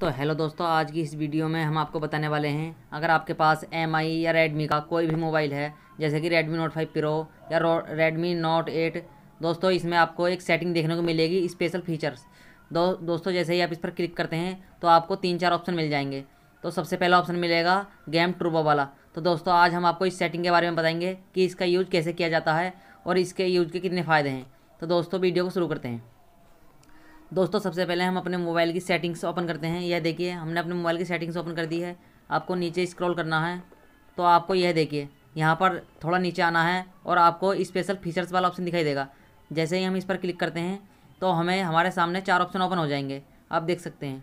तो हेलो दोस्तों आज की इस वीडियो में हम आपको बताने वाले हैं अगर आपके पास एम या रेडमी का कोई भी मोबाइल है जैसे कि रेडमी नोट फाइव प्रो या रेडमी नोट एट दोस्तों इसमें आपको एक सेटिंग देखने को मिलेगी स्पेशल फीचर्स दो दोस्तों जैसे ही आप इस पर क्लिक करते हैं तो आपको तीन चार ऑप्शन मिल जाएंगे तो सबसे पहला ऑप्शन मिलेगा गेम ट्रूबो वाला तो दोस्तों आज हम आपको इस सेटिंग के बारे में बताएंगे कि इसका यूज कैसे किया जाता है और इसके यूज के कितने फ़ायदे हैं तो दोस्तों वीडियो को शुरू करते हैं दोस्तों सबसे पहले हम अपने मोबाइल की सेटिंग्स ओपन करते हैं यह देखिए हमने अपने मोबाइल की सेटिंग्स ओपन कर दी है आपको नीचे स्क्रॉल करना है तो आपको यह देखिए यहाँ पर थोड़ा नीचे आना है और आपको स्पेशल फीचर्स वाला ऑप्शन दिखाई देगा जैसे ही हम इस पर क्लिक करते हैं तो हमें हमारे सामने चार ऑप्शन ओपन हो जाएंगे आप देख सकते हैं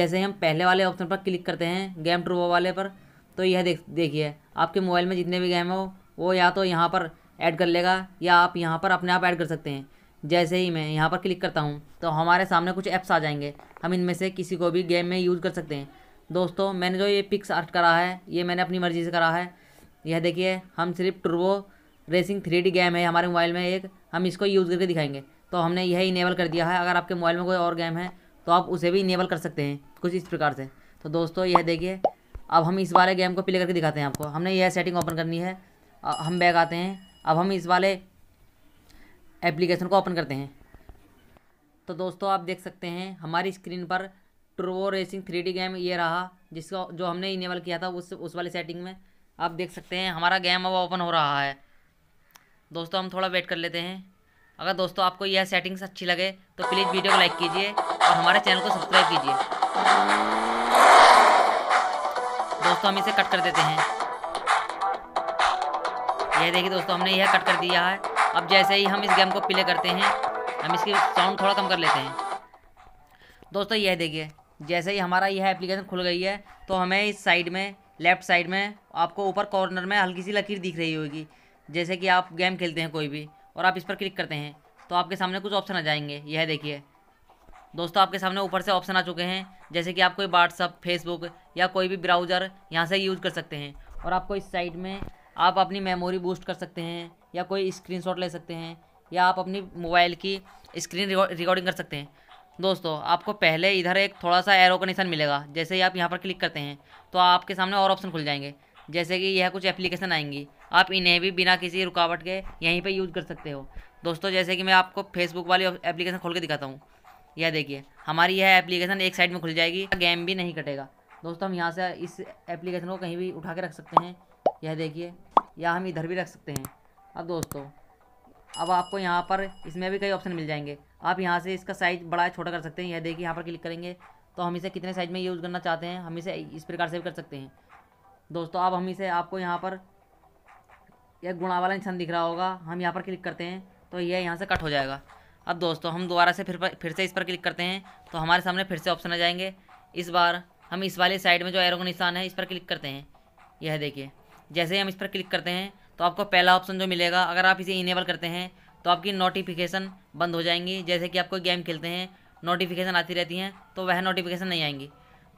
जैसे ही हम पहले वाले ऑप्शन पर क्लिक करते हैं गेम ट्रूबो वाले पर तो यह देख देखिए आपके मोबाइल में जितने भी गेम हो वो या तो यहाँ पर ऐड कर लेगा या आप यहाँ पर अपने आप ऐड कर सकते हैं जैसे ही मैं यहाँ पर क्लिक करता हूँ तो हमारे सामने कुछ ऐप्स आ जाएंगे हम इनमें से किसी को भी गेम में यूज़ कर सकते हैं दोस्तों मैंने जो ये पिक्स आर्ट करा है ये मैंने अपनी मर्ज़ी से करा है यह देखिए हम सिर्फ ट्रवो रेसिंग थ्री गेम है हमारे मोबाइल में एक हम इसको यूज़ करके दिखाएंगे तो हमने यह इनेबल कर दिया है अगर आपके मोबाइल में कोई और गेम है तो आप उसे भी इनेबल कर सकते हैं कुछ इस प्रकार से तो दोस्तों यह देखिए अब हम इस वाले गेम को प्ले करके दिखाते हैं आपको हमने यह सेटिंग ओपन करनी है हम बैग आते हैं अब हम इस वाले एप्लीकेशन को ओपन करते हैं तो दोस्तों आप देख सकते हैं हमारी स्क्रीन पर ट्रोवो रेसिंग थ्री गेम ये रहा जिसको जो हमने इनेबल किया था उस उस वाली सेटिंग में आप देख सकते हैं हमारा गेम अब ओपन हो रहा है दोस्तों हम थोड़ा वेट कर लेते हैं अगर दोस्तों आपको यह सेटिंग्स अच्छी लगे तो प्लीज़ वीडियो को लाइक कीजिए और हमारे चैनल को सब्सक्राइब कीजिए दोस्तों हम इसे कट कर देते हैं यह देखिए दोस्तों हमने यह कट कर दिया है अब जैसे ही हम इस गेम को प्ले करते हैं हम इसकी साउंड थोड़ा कम कर लेते हैं दोस्तों यह देखिए जैसे ही हमारा यह एप्लीकेशन खुल गई है तो हमें इस साइड में लेफ़्ट साइड में आपको ऊपर कॉर्नर में हल्की सी लकीर दिख रही होगी जैसे कि आप गेम खेलते हैं कोई भी और आप इस पर क्लिक करते हैं तो आपके सामने कुछ ऑप्शन आ जाएंगे यह देखिए दोस्तों आपके सामने ऊपर से ऑप्शन आ चुके हैं जैसे कि आप कोई व्हाट्सअप फेसबुक या कोई भी ब्राउज़र यहाँ से यूज़ कर सकते हैं और आपको इस साइड में आप अपनी मेमोरी बूस्ट कर सकते हैं या कोई स्क्रीनशॉट ले सकते हैं या आप अपनी मोबाइल की स्क्रीन रिकॉर्डिंग कर सकते हैं दोस्तों आपको पहले इधर एक थोड़ा सा एरो का निशान मिलेगा जैसे ही आप यहाँ पर क्लिक करते हैं तो आपके सामने और ऑप्शन खुल जाएंगे जैसे कि यह कुछ एप्लीकेशन आएंगी आप इन्हें भी बिना किसी रुकावट के यहीं पर यूज़ कर सकते हो दोस्तों जैसे कि मैं आपको फेसबुक वाली एप्लीकेशन खोल के दिखाता हूँ यह देखिए हमारी यह एप्लीकेशन एक साइड में खुल जाएगी गेम भी नहीं कटेगा दोस्तों हम यहाँ से इस एप्लीकेशन को कहीं भी उठा के रख सकते हैं यह देखिए या हम इधर भी रख सकते हैं अब दोस्तों अब आपको यहाँ पर इसमें भी कई ऑप्शन मिल जाएंगे आप यहाँ से इसका साइज़ बड़ा छोटा कर सकते हैं यह देखिए यहाँ पर क्लिक करेंगे तो हम इसे कितने साइज़ में यूज़ करना चाहते हैं हम इसे इस प्रकार से भी कर सकते हैं दोस्तों अब हम इसे आपको यहाँ पर यह गुणा वाला निशान दिख रहा होगा हम यहाँ पर क्लिक करते हैं तो यह यहाँ से कट हो जाएगा अब दोस्तों हम दोबारा से फिर पर, फिर से इस पर क्लिक करते हैं तो हमारे सामने फिर से ऑप्शन आ जाएंगे इस बार हम इस वाले साइड में जो एरो का निशान है इस पर क्लिक करते हैं यह देखिए जैसे ही हम इस पर क्लिक करते हैं तो आपको पहला ऑप्शन जो मिलेगा अगर आप इसे इनेबल करते हैं तो आपकी नोटिफिकेशन बंद हो जाएंगी जैसे कि आप कोई गेम खेलते हैं नोटिफिकेशन आती रहती हैं तो वह नोटिफिकेशन नहीं आएंगी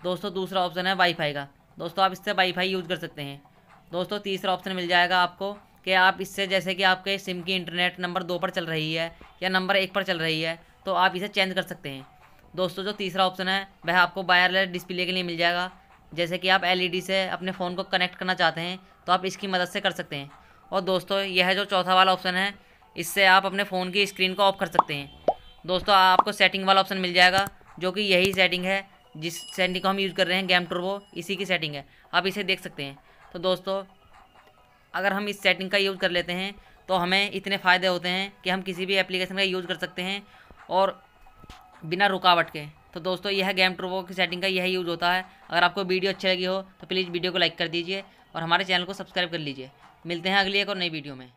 दोस्तों दूसरा ऑप्शन है वाईफाई का दोस्तों आप इससे वाईफाई यूज़ कर सकते हैं दोस्तों तीसरा ऑप्शन मिल जाएगा आपको कि आप इससे जैसे कि आपके सिम की इंटरनेट नंबर दो पर चल रही है या नंबर एक पर चल रही है तो आप इसे चेंज कर सकते हैं दोस्तों जो तीसरा ऑप्शन है वह आपको वायरलेस डिस्प्ले के लिए मिल जाएगा जैसे कि आप एलईडी e से अपने फ़ोन को कनेक्ट करना चाहते हैं तो आप इसकी मदद से कर सकते हैं और दोस्तों यह जो चौथा वाला ऑप्शन है इससे आप अपने फ़ोन की स्क्रीन को ऑफ कर सकते हैं दोस्तों आपको सेटिंग वाला ऑप्शन मिल जाएगा जो कि यही सेटिंग है जिस सेटिंग को हम यूज़ कर रहे हैं गेम वो इसी की सेटिंग है आप इसे देख सकते हैं तो दोस्तों अगर हम इस सेटिंग का यूज़ कर लेते हैं तो हमें इतने फ़ायदे होते हैं कि हम किसी भी एप्लीकेशन का यूज़ कर सकते हैं और बिना रुकावट के तो दोस्तों यह गेम ट्रोवो की सेटिंग का यह यूज़ होता है अगर आपको वीडियो अच्छी लगी हो तो प्लीज़ वीडियो को लाइक कर दीजिए और हमारे चैनल को सब्सक्राइब कर लीजिए मिलते हैं अगली एक और नई वीडियो में